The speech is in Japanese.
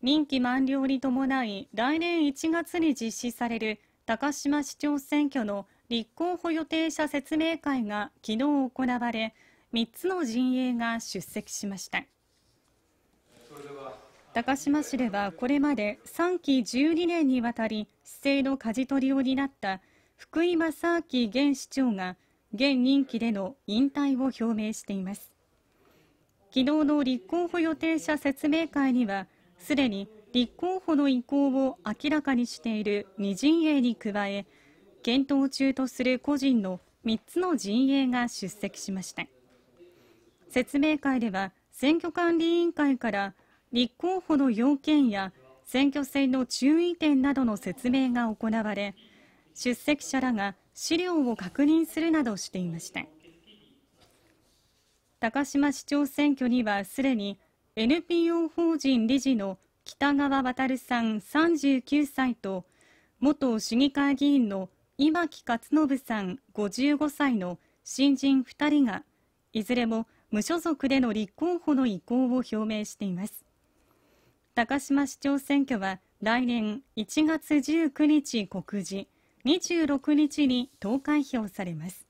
任期満了に伴い来年1月に実施される高島市長選挙の立候補予定者説明会が昨日行われ3つの陣営が出席しました高島市ではこれまで3期12年にわたり市政の舵取りを担った福井正明現市長が現任期での引退を表明しています昨日の立候補予定者説明会にはすでに立候補の意向を明らかにしている2陣営に加え検討中とする個人の3つの陣営が出席しました説明会では選挙管理委員会から立候補の要件や選挙戦の注意点などの説明が行われ出席者らが資料を確認するなどしていました高島市長選挙にはすでに NPO 法人理事の北川渉さん39歳と元市議会議員の今木勝信さん55歳の新人2人がいずれも無所属での立候補の意向を表明しています高島市長選挙は来年1月19日告示26日に投開票されます